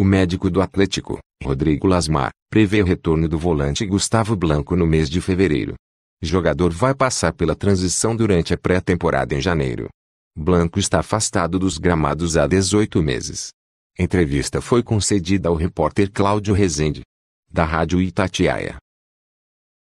O médico do Atlético, Rodrigo Lasmar, prevê o retorno do volante Gustavo Blanco no mês de fevereiro. Jogador vai passar pela transição durante a pré-temporada em janeiro. Blanco está afastado dos gramados há 18 meses. Entrevista foi concedida ao repórter Cláudio Rezende, da Rádio Itatiaia.